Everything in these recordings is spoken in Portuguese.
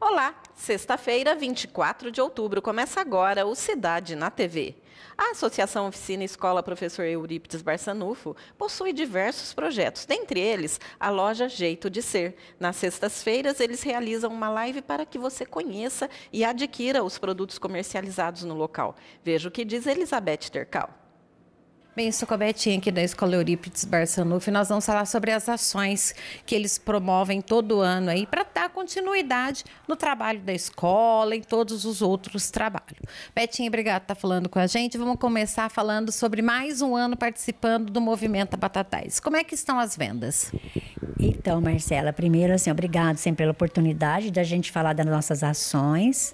Olá, sexta-feira, 24 de outubro, começa agora o Cidade na TV. A Associação Oficina Escola Professor Eurípides Barçanufo possui diversos projetos, dentre eles a loja Jeito de Ser. Nas sextas-feiras, eles realizam uma live para que você conheça e adquira os produtos comercializados no local. Veja o que diz Elizabeth Tercal. Bem, eu sou com a Betinha aqui da Escola Eurípides Barçanuf e nós vamos falar sobre as ações que eles promovem todo ano aí para dar continuidade no trabalho da escola e todos os outros trabalhos. Betinha, obrigada por estar tá falando com a gente. Vamos começar falando sobre mais um ano participando do Movimento Batatais. Como é que estão as vendas? Então, Marcela, primeiro, assim, obrigado sempre pela oportunidade da gente falar das nossas ações.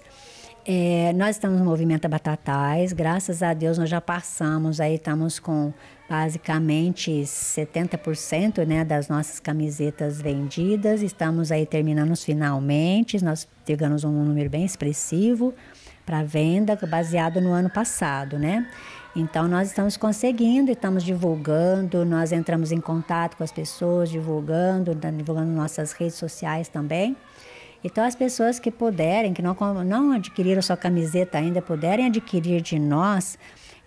É, nós estamos no movimento Batatais, graças a Deus nós já passamos, aí estamos com basicamente 70% né, das nossas camisetas vendidas, estamos aí terminando os finalmente, nós pegamos um número bem expressivo para venda, baseado no ano passado, né? Então nós estamos conseguindo, estamos divulgando, nós entramos em contato com as pessoas, divulgando, divulgando nossas redes sociais também. Então, as pessoas que puderem, que não, não adquiriram sua camiseta ainda, puderem adquirir de nós,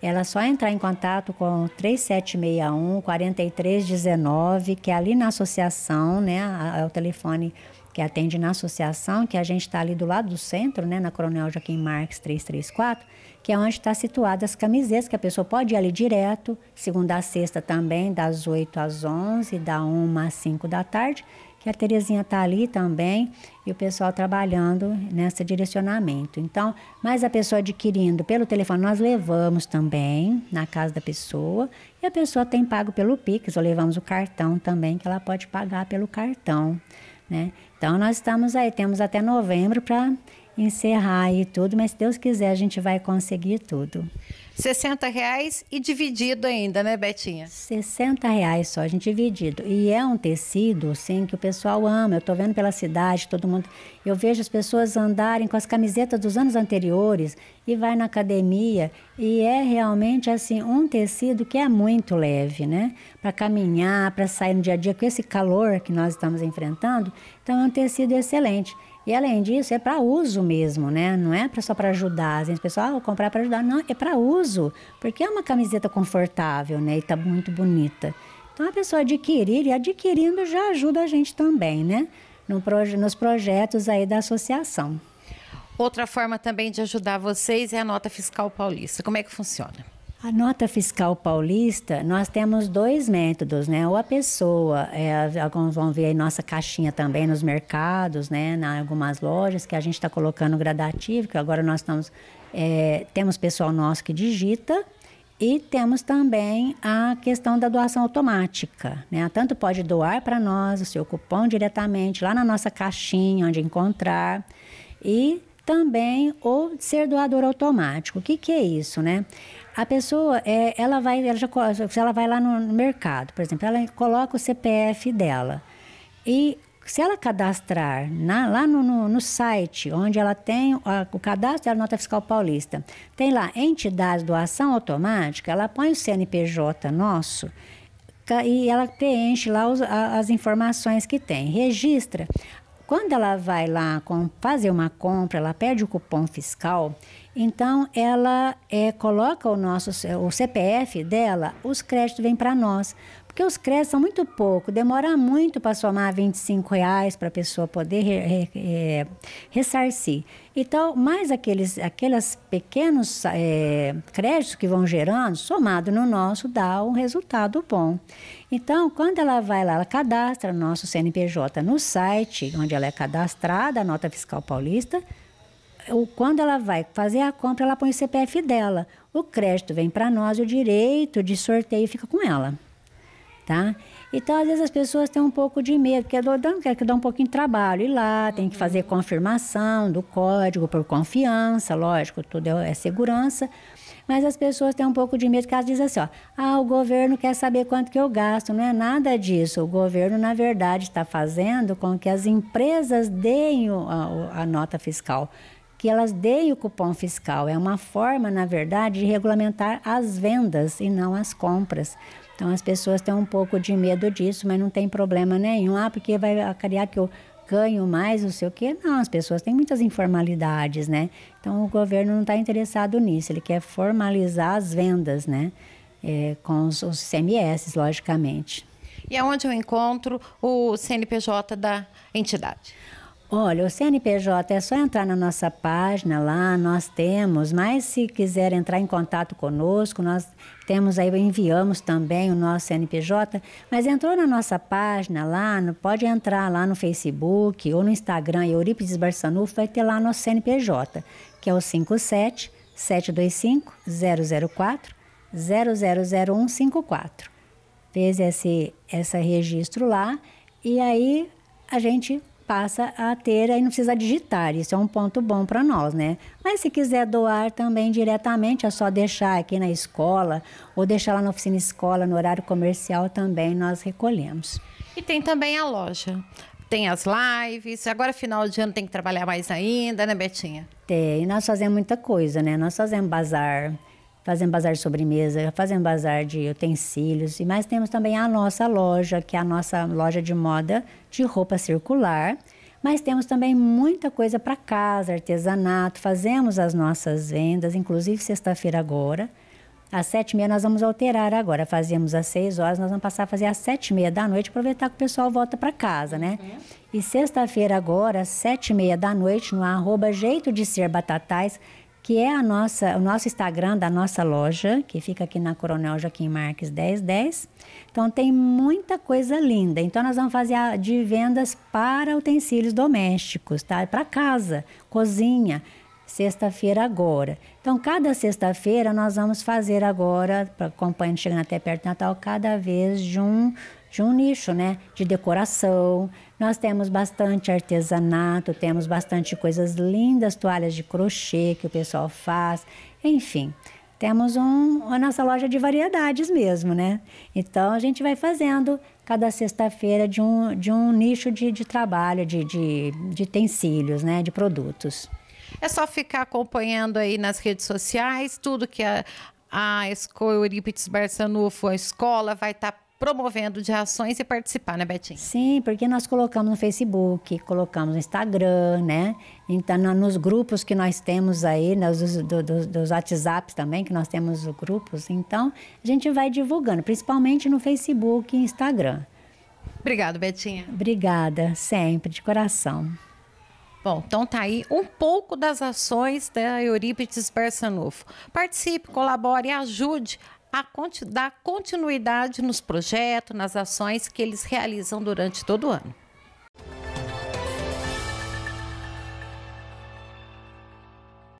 ela é só entrar em contato com 3761 4319, que é ali na associação, né? É o telefone que atende na associação, que a gente está ali do lado do centro, né, na Coronel Joaquim Marques 334, que é onde está situadas as camisetas, que a pessoa pode ir ali direto, segunda a sexta também, das 8 às 11, da 1 às 5 da tarde, que a Terezinha está ali também e o pessoal trabalhando nesse direcionamento. Então, mais a pessoa adquirindo pelo telefone, nós levamos também na casa da pessoa e a pessoa tem pago pelo Pix, ou levamos o cartão também, que ela pode pagar pelo cartão. Né? Então, nós estamos aí, temos até novembro para encerrar aí tudo, mas se Deus quiser, a gente vai conseguir tudo. 60 reais e dividido ainda, né, Betinha? 60 reais só, a gente dividido. E é um tecido, sim, que o pessoal ama. Eu estou vendo pela cidade, todo mundo. Eu vejo as pessoas andarem com as camisetas dos anos anteriores e vai na academia e é realmente assim um tecido que é muito leve, né? Para caminhar, para sair no dia a dia com esse calor que nós estamos enfrentando, então é um tecido excelente. E além disso, é para uso mesmo, né? Não é só para ajudar. Às pessoal, ah, comprar para ajudar. Não, é para uso, porque é uma camiseta confortável, né? E tá muito bonita. Então a pessoa adquirir e adquirindo já ajuda a gente também, né? No proje nos projetos aí da associação. Outra forma também de ajudar vocês é a nota fiscal paulista. Como é que funciona? A nota fiscal paulista, nós temos dois métodos, né? Ou a pessoa, é, alguns vão ver aí nossa caixinha também nos mercados, né? Em algumas lojas que a gente está colocando gradativo, que agora nós estamos, é, temos pessoal nosso que digita e temos também a questão da doação automática, né? Tanto pode doar para nós o seu cupom diretamente lá na nossa caixinha onde encontrar e também ou ser doador automático. O que, que é isso, né? A pessoa, é, ela vai, ela já, se ela vai lá no mercado, por exemplo, ela coloca o CPF dela e se ela cadastrar na, lá no, no, no, site onde ela tem a, o cadastro da nota fiscal paulista, tem lá entidade doação automática, ela põe o CNPJ nosso e ela preenche lá os, as informações que tem, registra. Quando ela vai lá fazer uma compra, ela pede o cupom fiscal, então, ela é, coloca o nosso o CPF dela, os créditos vêm para nós. Porque os créditos são muito pouco, demora muito para somar 25 reais para a pessoa poder re, re, ressarcir. Então, mais aqueles, aqueles pequenos é, créditos que vão gerando, somado no nosso, dá um resultado bom. Então, quando ela vai lá, ela cadastra nosso CNPJ no site, onde ela é cadastrada, a nota fiscal paulista, quando ela vai fazer a compra, ela põe o CPF dela. O crédito vem para nós, o direito de sorteio fica com ela. Tá? Então, às vezes, as pessoas têm um pouco de medo, porque quer que dar um pouquinho de trabalho. Ir lá, tem que fazer uhum. confirmação do código por confiança, lógico, tudo é, segurança. Mas as pessoas têm um pouco de medo, que elas dizem assim, ó, ah, o governo quer saber quanto que eu gasto. Não é nada disso. O governo, na verdade, está fazendo com que as empresas deem a, a nota fiscal que elas deem o cupom fiscal. É uma forma, na verdade, de regulamentar as vendas e não as compras. Então as pessoas têm um pouco de medo disso, mas não tem problema nenhum. Ah, porque vai acarrear que eu ganho mais, não sei o quê. Não, as pessoas têm muitas informalidades, né? Então o governo não está interessado nisso, ele quer formalizar as vendas, né? É, com os, os CMS, logicamente. E aonde eu encontro o CNPJ da entidade? Olha, o CNPJ é só entrar na nossa página lá, nós temos, mas se quiser entrar em contato conosco, nós temos aí, enviamos também o nosso CNPJ, mas entrou na nossa página lá, pode entrar lá no Facebook ou no Instagram, Eurípides Barçanufo, vai ter lá nosso CNPJ, que é o 57 725 004 000154. Fez esse, esse registro lá e aí a gente passa a ter, aí não precisa digitar, isso é um ponto bom para nós, né? Mas se quiser doar também diretamente, é só deixar aqui na escola ou deixar lá na oficina escola, no horário comercial também nós recolhemos. E tem também a loja. Tem as lives, agora final de ano tem que trabalhar mais ainda, né, Betinha? Tem, nós fazemos muita coisa, né? Nós fazemos bazar, fazendo bazar de sobremesa, fazendo bazar de utensílios. E mais temos também a nossa loja, que é a nossa loja de moda de roupa circular. Mas temos também muita coisa para casa, artesanato, fazemos as nossas vendas, inclusive sexta-feira agora. Às sete e meia nós vamos alterar agora. Fazíamos às seis horas, nós vamos passar a fazer às sete e meia da noite, aproveitar que o pessoal volta para casa, né? Uhum. E sexta-feira agora, às sete e meia da noite, no arroba Jeito de Ser Batatais, que é a nossa, o nosso Instagram da nossa loja, que fica aqui na Coronel Joaquim Marques 1010. Então tem muita coisa linda. Então nós vamos fazer a, de vendas para utensílios domésticos, tá? Para casa, cozinha, sexta-feira agora. Então, cada sexta-feira nós vamos fazer agora, acompanhando, chegando até perto do Natal, cada vez de um, de um nicho, né? De decoração. Nós temos bastante artesanato, temos bastante coisas lindas, toalhas de crochê que o pessoal faz, enfim. Temos um, a nossa loja de variedades mesmo, né? Então a gente vai fazendo cada sexta-feira de um, de um nicho de, de trabalho, de, de, de utensílios, né? De produtos. É só ficar acompanhando aí nas redes sociais tudo que a, a Escola Eurípides Barçanufo, a escola, vai estar tá promovendo de ações e participar, né, Betinha? Sim, porque nós colocamos no Facebook, colocamos no Instagram, né? Então, nos grupos que nós temos aí, nos, né, do, do, dos WhatsApps também, que nós temos grupos. Então, a gente vai divulgando, principalmente no Facebook e Instagram. Obrigado, Betinha. Obrigada, sempre, de coração. Bom, então tá aí um pouco das ações da Eurípides Bersanufo. Participe, colabore e ajude continu, dar continuidade nos projetos, nas ações que eles realizam durante todo o ano.